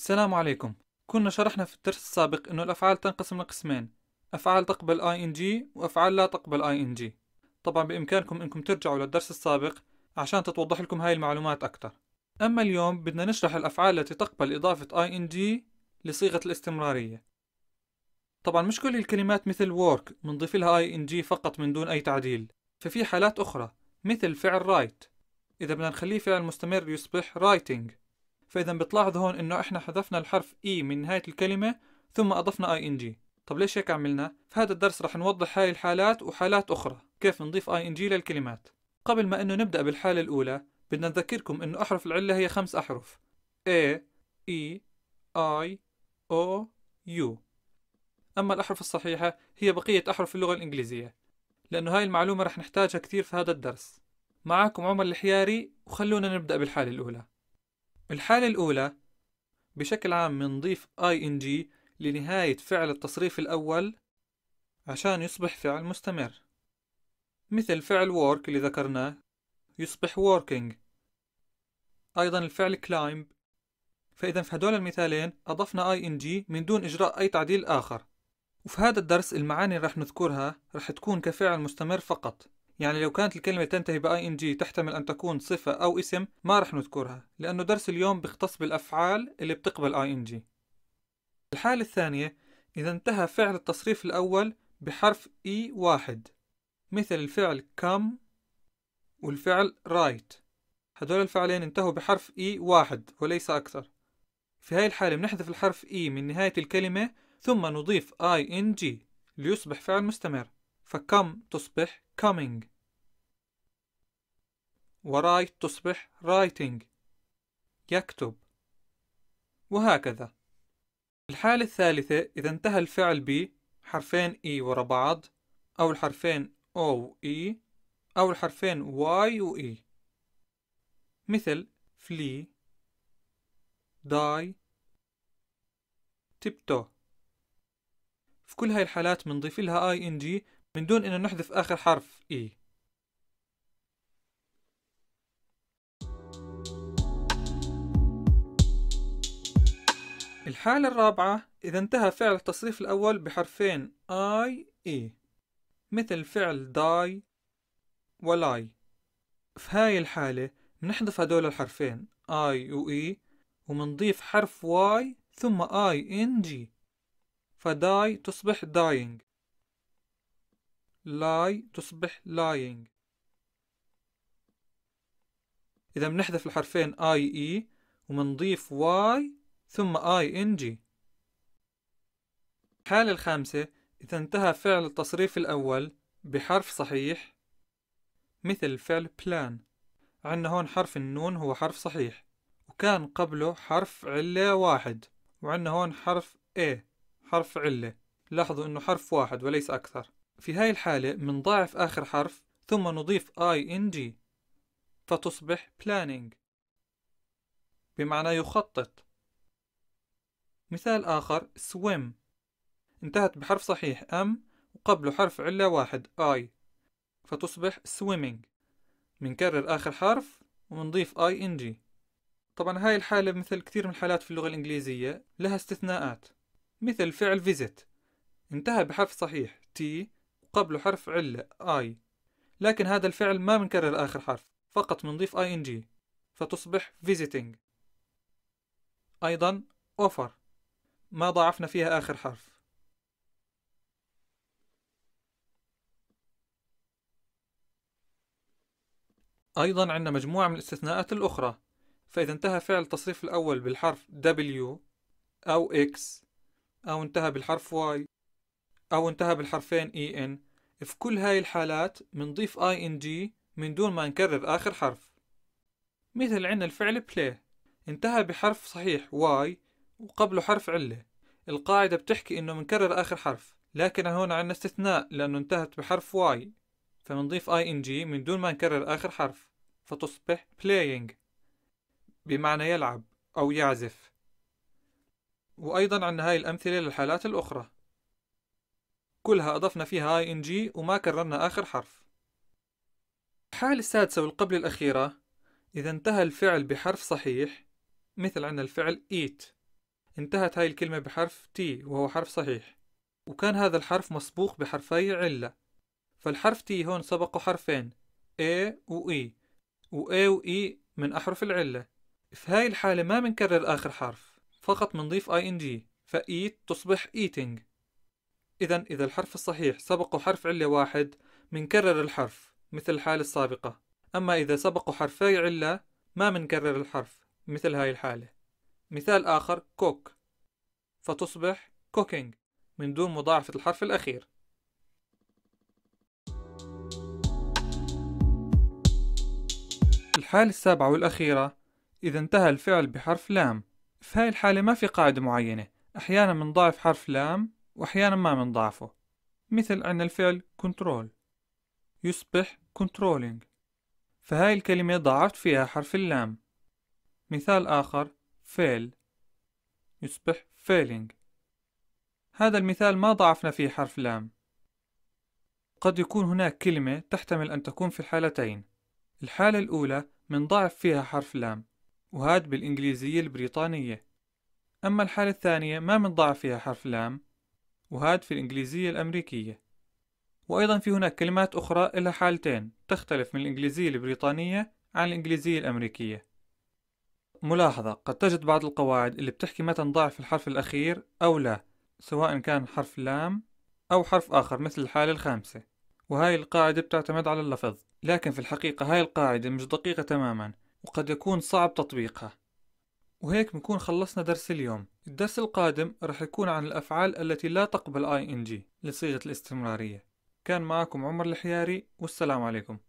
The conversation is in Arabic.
السلام عليكم كنا شرحنا في الدرس السابق انه الأفعال تنقسم لقسمين أفعال تقبل ing وأفعال لا تقبل ing طبعا بإمكانكم أنكم ترجعوا للدرس السابق عشان تتوضح لكم هاي المعلومات أكثر أما اليوم بدنا نشرح الأفعال التي تقبل إضافة ing لصيغة الاستمرارية طبعا مش كل الكلمات مثل work بنضيف لها ing فقط من دون أي تعديل ففي حالات أخرى مثل فعل write إذا بدنا نخليه فعل مستمر يصبح writing فإذا بتلاحظ هون إنه إحنا حذفنا الحرف E من نهاية الكلمة ثم أضفنا ING طب ليش هيك عملنا؟ في هذا الدرس رح نوضح هاي الحالات وحالات أخرى كيف نضيف ING للكلمات قبل ما إنه نبدأ بالحالة الأولى بدنا نذكركم إنه أحرف العلة هي خمس أحرف A E I O U أما الأحرف الصحيحة هي بقية أحرف اللغة الإنجليزية لأنه هاي المعلومة رح نحتاجها كثير في هذا الدرس معاكم عمر الحياري وخلونا نبدأ بالحالة الأولى الحالة الأولى بشكل عام منضيف ing لنهاية فعل التصريف الأول عشان يصبح فعل مستمر مثل فعل work اللي ذكرناه يصبح working أيضا الفعل climb فإذا في هدول المثالين أضفنا ing من دون إجراء أي تعديل آخر وفي هذا الدرس المعاني اللي رح نذكرها رح تكون كفعل مستمر فقط يعني لو كانت الكلمة تنتهي بـ ing تحتمل أن تكون صفة أو اسم ما رح نذكرها لأنه درس اليوم بيختص بالأفعال اللي بتقبل ing الحالة الثانية إذا انتهى فعل التصريف الأول بحرف e واحد مثل الفعل come والفعل write هدول الفعلين انتهوا بحرف e واحد وليس أكثر في هاي الحالة بنحذف الحرف e من نهاية الكلمة ثم نضيف ing ليصبح فعل مستمر فكم تصبح coming ورايت تصبح writing يكتب وهكذا الحالة الثالثة إذا انتهى الفعل ب حرفين E ورا بعض أو الحرفين O و E أو الحرفين Y و E مثل flee die tiptoe في كل هاي الحالات بنضيف لها ing من دون أن نحذف آخر حرف إي e. الحالة الرابعة إذا انتهى فعل التصريف الأول بحرفين I E مثل فعل die ولاي في هاي الحالة بنحذف هدول الحرفين I و E ومنضيف حرف Y ثم آي إن جي فداي تصبح dying lie تصبح lying إذا بنحذف الحرفين IE ومنضيف Y ثم ING الحالة الخامسة إذا انتهى فعل التصريف الأول بحرف صحيح مثل فعل plan عندنا هون حرف النون هو حرف صحيح وكان قبله حرف علة واحد وعندنا هون حرف A حرف علة لاحظوا أنه حرف واحد وليس أكثر في هاي الحالة منضاعف آخر حرف ثم نضيف ing فتصبح planning بمعنى يخطط مثال آخر swim انتهت بحرف صحيح m وقبله حرف علة واحد i فتصبح swimming منكرر آخر حرف ومنضيف ing طبعا هاي الحالة مثل كثير من الحالات في اللغة الإنجليزية لها استثناءات مثل فعل visit انتهى بحرف صحيح t قبل حرف علة I لكن هذا الفعل ما بنكرر آخر حرف فقط بنضيف ing فتصبح visiting أيضا offer ما ضاعفنا فيها آخر حرف أيضا عندنا مجموعة من الاستثناءات الأخرى فإذا انتهى فعل التصريف الأول بالحرف W أو X أو انتهى بالحرف Y أو انتهى بالحرفين EN في كل هاي الحالات منضيف ING من دون ما نكرر آخر حرف مثل عندنا الفعل play انتهى بحرف صحيح Y وقبله حرف علة القاعدة بتحكي إنه منكرر آخر حرف لكن هون عنا استثناء لأنه انتهت بحرف Y فمنضيف ING من دون ما نكرر آخر حرف فتصبح playing بمعنى يلعب أو يعزف وأيضا عنا هاي الأمثلة للحالات الأخرى كلها أضفنا فيها ing وما كررنا آخر حرف الحالة السادسة والقبل الأخيرة إذا انتهى الفعل بحرف صحيح مثل عندنا الفعل eat انتهت هاي الكلمة بحرف T وهو حرف صحيح وكان هذا الحرف مسبوق بحرفي علة فالحرف T هون سبقه حرفين A و E و A و E من أحرف العلة في هاي الحالة ما بنكرر آخر حرف فقط بنضيف ing فإيت تصبح eating إذا إذا الحرف الصحيح سبقه حرف علة واحد منكرر الحرف مثل الحالة السابقة أما إذا سبقه حرفي علة ما منكرر الحرف مثل هاي الحالة مثال آخر كوك فتصبح كوكينج من دون مضاعفة الحرف الأخير الحالة السابعة والأخيرة إذا انتهى الفعل بحرف لام في هاي الحالة ما في قاعدة معينة أحيانا منضاعف حرف لام وأحيانا ما من ضعفه مثل عندنا الفعل control يصبح controlling فهاي الكلمة ضعفت فيها حرف اللام مثال آخر fail يصبح failing هذا المثال ما ضعفنا فيه حرف لام قد يكون هناك كلمة تحتمل أن تكون في الحالتين الحالة الأولى من ضعف فيها حرف لام وهذا بالإنجليزية البريطانية أما الحالة الثانية ما من ضعف فيها حرف لام وهذا في الإنجليزية الأمريكية وأيضا في هناك كلمات أخرى لها حالتين تختلف من الإنجليزية البريطانية عن الإنجليزية الأمريكية ملاحظة قد تجد بعض القواعد اللي بتحكي متى نضاعف الحرف الأخير أو لا سواء كان حرف لام أو حرف آخر مثل الحالة الخامسة وهاي القاعدة بتعتمد على اللفظ لكن في الحقيقة هاي القاعدة مش دقيقة تماما وقد يكون صعب تطبيقها وهيك بنكون خلصنا درس اليوم الدرس القادم رح يكون عن الأفعال التي لا تقبل ing لصيغة الاستمرارية كان معكم عمر الحياري والسلام عليكم